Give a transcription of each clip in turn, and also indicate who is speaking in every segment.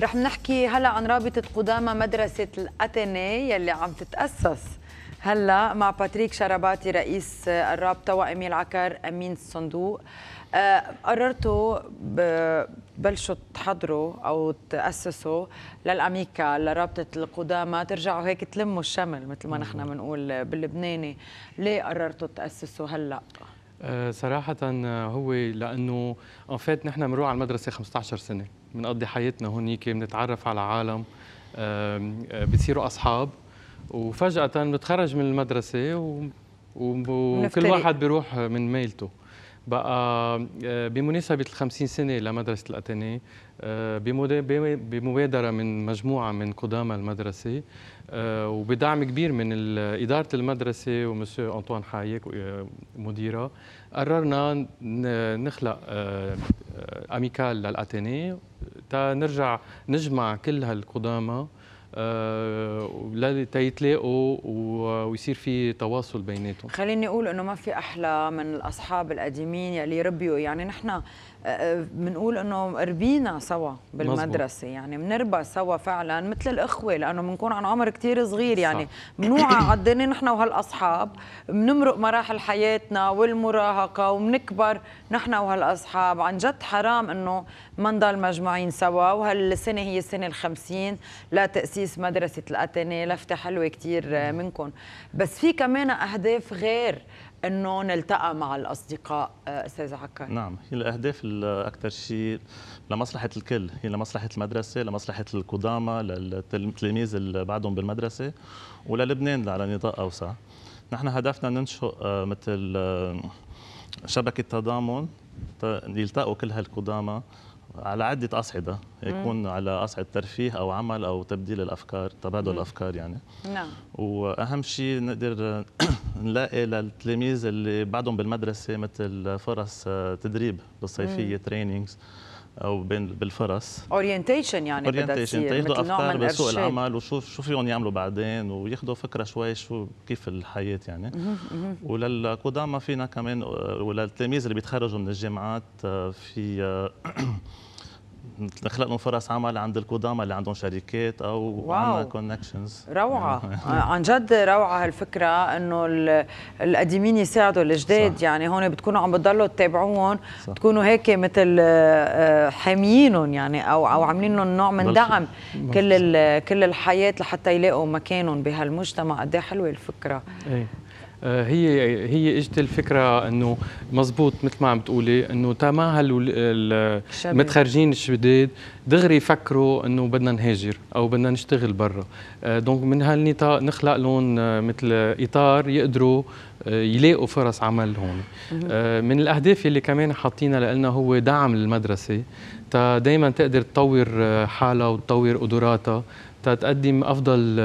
Speaker 1: رح نحكي هلا عن رابطة قدامى مدرسة الأتيني يلي عم تتأسس هلا مع باتريك شرباتي رئيس الرابطة وأميل عكر أمين الصندوق آه، قررتوا تبلشوا تحضروا أو تأسسوا للأميكا لرابطة القدامى ترجعوا هيك تلموا الشمل مثل ما نحن بنقول باللبناني ليه قررتوا تأسسوا هلأ؟
Speaker 2: آه، صراحة آه، هو لأنه ان آه، فات نحن بنروح على المدرسة 15 سنة بنقضي حياتنا هونيك بنتعرف على عالم بتصيروا أصحاب وفجأة بنتخرج من المدرسة و... وكل واحد بيروح من ميلته بقى آه، بمناسبة ال 50 سنة لمدرسة الأتيني آه، بمبادرة من مجموعة من قدامى المدرسة آه، وبدعم كبير من إدارة المدرسة ومسيو أنطوان حايك مديرة قررنا نخلق أميكال للأتيني تا نرجع نجمع كل هالقدامى آه، لكي يتلاقوا ويصير في تواصل بيناتهم
Speaker 1: خليني اقول انه ما في احلى من الاصحاب القديمين يلي ربيوا يعني نحن بنقول انه ربينا سوا بالمدرسه مزبوط. يعني بنربى سوا فعلا مثل الاخوه لانه بنكون عن عمر كثير صغير يعني بنوعى قدنا نحن وهالاصحاب بنمرق مراحل حياتنا والمراهقه وبنكبر نحن وهالاصحاب عن جد حرام انه ما نضل مجموعين سوا وهالسنه هي السنه الخمسين لتاسيس مدرسه الاتنه لفته حلوه كثير منكم بس في كمان اهداف غير انه نلتقى مع الاصدقاء آه، استاذ عكر نعم
Speaker 3: هي الاهداف اكثر شيء لمصلحه الكل هي لمصلحه المدرسه لمصلحه القدامى للتلاميذ اللي بعدهم بالمدرسه وللبنان على نطاق اوسع نحن هدفنا ننشئ آه، مثل آه، شبكه تضامن يلتقوا كل هالقدامى على عده اصعده يكون مم. على اصعده ترفيه او عمل او تبديل الافكار تبادل مم. الافكار يعني نعم واهم شيء نقدر نلاقي للتلاميذ اللي بعدهم بالمدرسه مثل فرص آه، تدريب بالصيفيه ترينينجز او بين بالفرص
Speaker 1: اورينتيشن يعني اورينتيشن تاخذوا افكار بسوق العمل
Speaker 3: وشوف شو فيهم يعملوا بعدين وياخذوا فكره شوي شو كيف الحياه يعني وللقدامى فينا كمان آه، وللتلاميذ اللي بيتخرجوا من الجامعات آه، في نخلق لهم فرص عمل عند القدامى اللي عندهم شركات او عندنا كونكشنز روعه يعني. آه، عن
Speaker 1: جد روعه هالفكره انه القديمين يساعدوا الجداد يعني هون بتكونوا عم بتضلوا تتابعوهم بتكونوا هيك مثل آه، آه، حاميينهم يعني او او عاملين لهم نوع من دعم كل كل الحياه لحتى يلاقوا مكانهم بهالمجتمع قد إيه حلوه الفكره
Speaker 2: ايه. آه، هي هي اجت الفكره انه مزبوط مثل ما عم تقولي انه تماهل المتخرجين الشداد دغري يفكروا انه بدنا نهاجر او بدنا نشتغل برا آه، دونك من هالنطاق نخلق لهم آه، مثل اطار يقدروا يلاقوا فرص عمل هون من الاهداف اللي كمان حاطينها لنا هو دعم المدرسه تا دائما تقدر تطور حالها وتطور قدراتها تتقدم افضل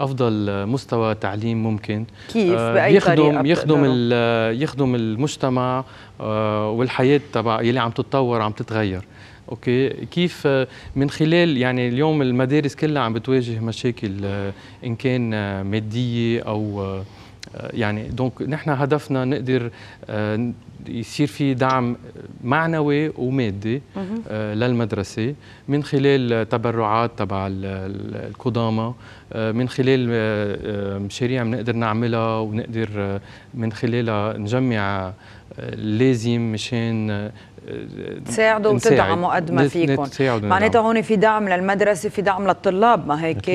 Speaker 2: افضل مستوى تعليم ممكن كيف آه، باي يخدم طريقة يخدم يخدم المجتمع آه، والحياه تبع يلي عم تتطور عم تتغير اوكي كيف آه، من خلال يعني اليوم المدارس كلها عم بتواجه مشاكل ان كان ماديه او آه، يعني دونك نحن هدفنا نقدر آه، يصير في دعم معنوي ومادي آه، للمدرسه من خلال تبرعات تبع القدامى من خلال مشاريع بنقدر نعملها ونقدر من خلالها نجمع اللازم مشان تساعدوا وتدعموا قد ما فيكم معناتها
Speaker 1: هون في دعم للمدرسه في دعم للطلاب ما هيك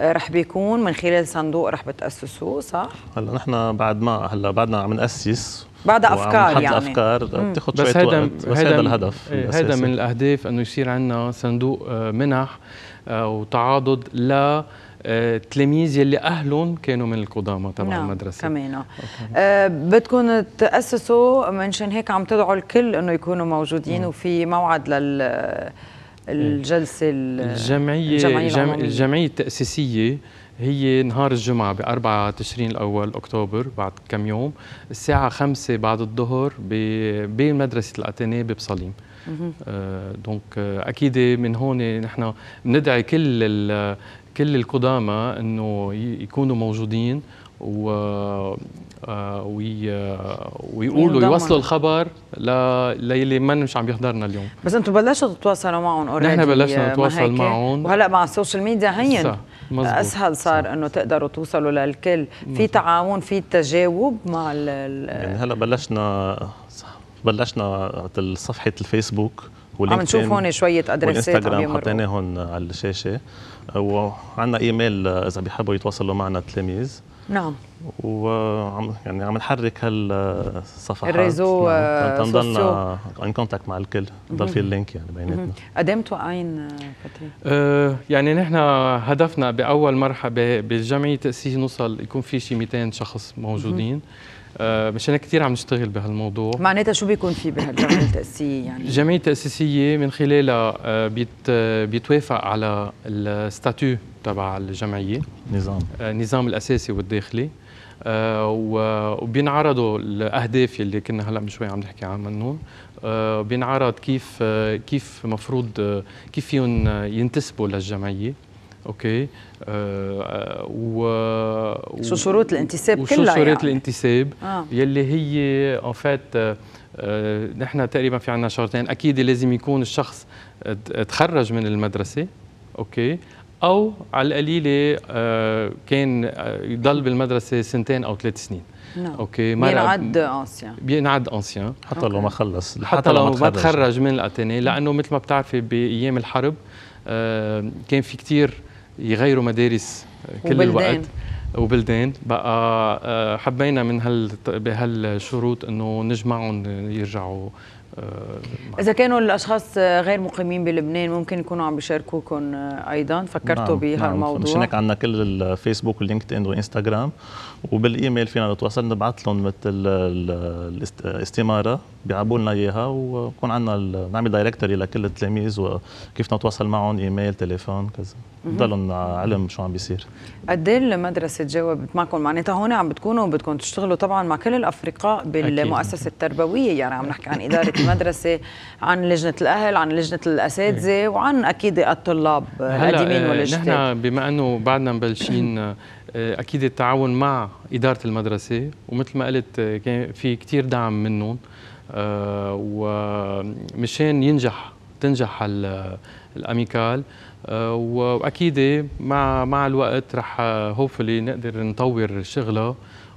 Speaker 1: رح بيكون من خلال صندوق رح بتاسسوه صح
Speaker 3: هلا نحن بعد ما هلا بعدنا عم ناسس بعد افكار يعني افكار بتاخذ شويه بس هيدا وقت بس هيدا الهدف إيه، هيدا من
Speaker 2: الاهداف انه يصير عندنا صندوق آه، منح آه،
Speaker 1: وتعاضد ل التلاميذ آه، يلي اهلهم كانوا من القدامى تبع نعم. المدرسه كمان أه بدكم تاسسوا منشان هيك عم تدعوا الكل انه يكونوا موجودين مم. نعم. وفي موعد لل إيه. الجلسه الجمعيه الجمعيه, الجمعية
Speaker 2: التاسيسيه هي نهار الجمعة ب 4 تشرين الأول أكتوبر بعد كم يوم الساعة 5 بعد الظهر بمدرسة الأتيني ببصليم آه دونك آه أكيد من هون نحن بندعي كل كل القدامى انه يكونوا موجودين و آه، آه، ويقولوا يوصلوا الخبر للي ما مش عم يحضرنا اليوم
Speaker 1: بس انتم بلشتوا تتواصلوا معهم اوريدي نحن بلشنا آه، نتواصل معهم وهلا مع السوشيال ميديا هين اسهل صار انه تقدروا توصلوا للكل في تعاون في تجاوب مع ال يعني
Speaker 3: هلا بلشنا بلشنا صفحه الفيسبوك عم نشوف هون شويه ادرسات والانستغرام حطيناهم على الشاشه وعندنا ايميل آه، اذا بيحبوا يتواصلوا معنا التلاميذ نعم وعم يعني عم نحرك هالصفحات الريزو تنضلنا ان كونتاكت مع الكل ضل في اللينك يعني بيناتنا
Speaker 1: قد ايه متوقعين فتري؟
Speaker 3: آه،, أه
Speaker 2: يعني نحن هدفنا باول مرحله بالجمعيه تاسيس نوصل يكون في شيء 200 شخص موجودين مم. آه، مشان كثير عم نشتغل بهالموضوع
Speaker 1: معناتها شو بيكون في بهالجمعيه التاسيسيه يعني الجمعيه
Speaker 2: التاسيسيه من خلالها آه، بيت آه، بيتوافق على الستاتو تبع الجمعيه نظام النظام الاساسي والداخلي وبينعرضوا الاهداف اللي كنا هلا من شوي عم نحكي عنهم بينعرض كيف كيف مفروض كيف فيهم ينتسبوا للجمعيه اوكي آه و شو شروط الانتساب كلها شو شروط يعني. الانتساب آه. يلي هي ان آه، فات آه،, آه نحن تقريبا في عندنا شرطين اكيد لازم يكون الشخص تخرج من المدرسه اوكي او على القليله آه كان آه، يضل بالمدرسه سنتين او ثلاث سنين نعم اوكي بينعد انسيان بينعد انسيان حتى أوكي. لو ما خلص حتى, حتى لو, لو ما تخرج من الاتيني لانه مثل ما بتعرفي بايام الحرب آه كان في كثير يغيروا مدارس آه، كل وبلدان. الوقت وبلدان بقى آه، حبينا من هال بهالشروط انه نجمعهم يرجعوا
Speaker 3: آه،
Speaker 1: اذا كانوا الاشخاص غير مقيمين بلبنان ممكن يكونوا عم بيشاركوكم ايضا فكرتوا نعم بهالموضوع نعم. مشان هيك
Speaker 3: عندنا كل الفيسبوك واللينكد ان وانستغرام وبالايميل فينا نتواصل نبعث لهم مثل الاستماره بيعبوا لنا اياها وبكون عندنا نعمل دايركتوري لكل التلاميذ وكيف نتواصل معهم ايميل تليفون كذا ضلهم علم شو عم بيصير
Speaker 1: قد ايه المدرسه تجاوبت معكم معناتها هون عم بتكونوا بدكم تشتغلوا طبعا مع كل الافرقاء بالمؤسسه أكيد. التربويه يعني عم نحكي عن اداره المدرسه عن لجنه الاهل عن لجنه الاساتذه إيه. وعن اكيد الطلاب القديمين آه، والجداد نحن
Speaker 2: بما انه بعدنا مبلشين آه، اكيد التعاون مع اداره المدرسه ومثل ما قلت آه، كان في كثير دعم منهم ومشان ينجح تنجح الاميكال آه، واكيد مع مع الوقت رح هوفلي آه، نقدر نطور شغلها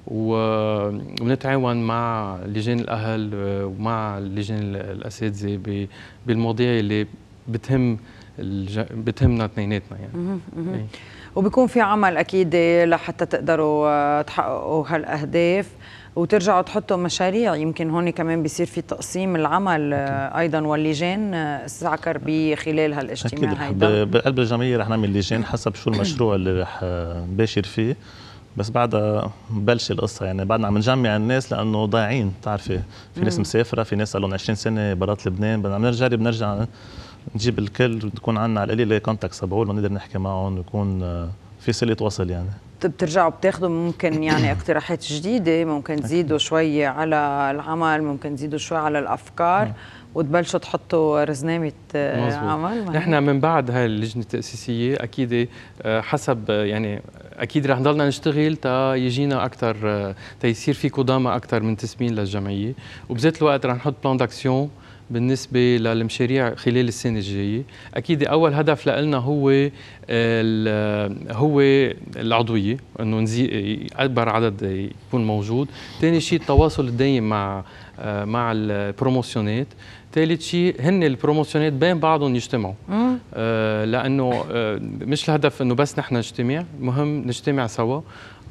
Speaker 2: ونتعاون مع لجان الاهل آه، ومع لجان الاساتذه بالمواضيع اللي بتهم الج... بتهمنا اثنيناتنا يعني إيه.
Speaker 1: وبكون في عمل اكيد لحتى تقدروا تحققوا هالاهداف وترجعوا تحطوا مشاريع يمكن هون كمان بيصير في تقسيم العمل آه، ايضا واللجان آه، سعكر بخلال هالاجتماع هيدا
Speaker 3: بقلب الجمعيه رح نعمل لجان حسب شو المشروع اللي رح نباشر آه، فيه بس بعدها بلش القصه يعني بعدنا عم نجمع الناس لانه ضايعين بتعرفي في ناس مسافره في ناس صار لهم 20 سنه برات لبنان بدنا عم نجرب نرجع نجيب الكل تكون عندنا على القليله كونتاكت تبعولهم نقدر نحكي معهم ويكون في صله وصل يعني
Speaker 1: بترجعوا بتاخذوا ممكن يعني اقتراحات جديده ممكن تزيدوا شوي على العمل ممكن تزيدوا شوي على الافكار نعم. وتبلشوا تحطوا رزنامة آه، عمل نحن
Speaker 2: من بعد هاي اللجنة التأسيسية أكيد آه، حسب آه، يعني أكيد رح نضلنا نشتغل تا يجينا أكثر تا يصير في قدامى أكثر من تسمين للجمعية وبذات الوقت رح نحط بلان داكسيون بالنسبة للمشاريع خلال السنة الجاية أكيد أول هدف لنا هو هو العضوية أنه أكبر عدد يكون موجود ثاني شيء التواصل الدائم مع مع البروموسيونات ثالث شيء هن البروموسيونات بين بعضهم يجتمعوا آه لانه آه مش الهدف انه بس نحن نجتمع مهم نجتمع سوا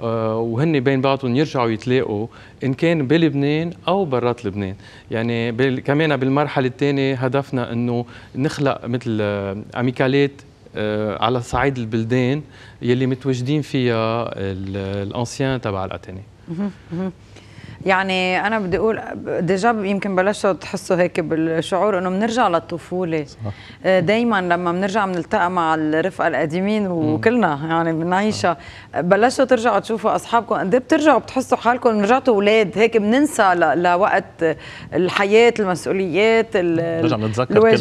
Speaker 2: آه وهن بين بعضهم يرجعوا يتلاقوا ان كان بلبنان او برات لبنان يعني بل كمان بالمرحله الثانيه هدفنا انه نخلق مثل آه اميكالات آه على صعيد البلدان يلي متواجدين فيها آه، الانسيان تبع الاتاني
Speaker 1: يعني انا بدي اقول ديجا يمكن بلشتوا تحسوا هيك بالشعور انه بنرجع للطفوله آه، دائما لما بنرجع بنلتقى مع الرفقه القديمين وكلنا يعني بنعيشها بلشتوا ترجعوا تشوفوا اصحابكم قد إيه بترجعوا بتحسوا حالكم رجعتوا اولاد هيك بننسى لوقت الحياه المسؤوليات بنرجع بنتذكر كل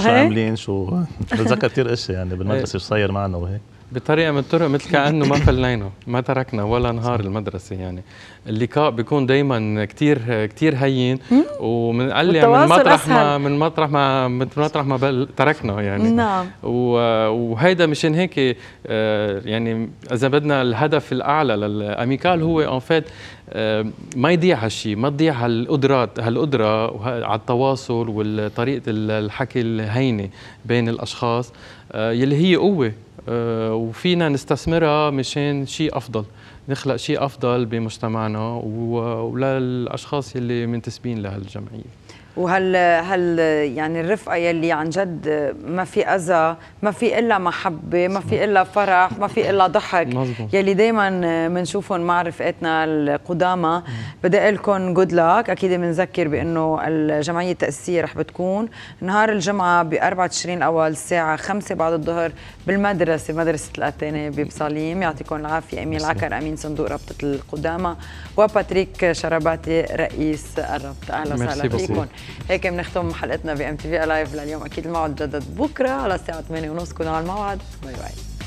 Speaker 1: شو عاملين
Speaker 3: شو بنتذكر كثير اشياء يعني بالمدرسه
Speaker 2: شو صاير معنا وهيك بطريقه من الطرق مثل كانه ما فلينا ما تركنا ولا نهار المدرسه يعني اللقاء بيكون دائما كثير كثير هين لي من مطرح ما من مطرح ما من مطرح ما بل تركنا يعني نعم وهيدا مشان هيك آه، يعني اذا بدنا الهدف الاعلى للاميكال هو ان فيت آه، ما يضيع هالشيء ما تضيع هالقدرات هالقدره على التواصل وطريقه الحكي الهينه بين الاشخاص آه، يلي هي قوه آه، وفينا نستثمرها مشان شيء افضل نخلق شيء افضل بمجتمعنا وللاشخاص اللي منتسبين لهالجمعيه
Speaker 1: وهال هال يعني الرفقه يلي عن جد ما في اذى ما في الا محبه ما في الا فرح ما في الا ضحك مزبوط. يلي دائما بنشوفهم مع رفقاتنا القدامى بدي اقول لكم جود لك اكيد بنذكر بانه الجمعيه التاسيسيه رح بتكون نهار الجمعه ب 24 تشرين الاول الساعه 5 بعد الظهر بالمدرسه مدرسه الاتاني ببصاليم يعطيكم العافيه امين العكر امين صندوق رابطه القدامى وباتريك شرباتي رئيس الرابطه اهلا وسهلا فيكم هيك بنختم حلقتنا بام تي في لايف لليوم اكيد الموعد جدد بكره على الساعه 8:30 كونوا على الموعد باي باي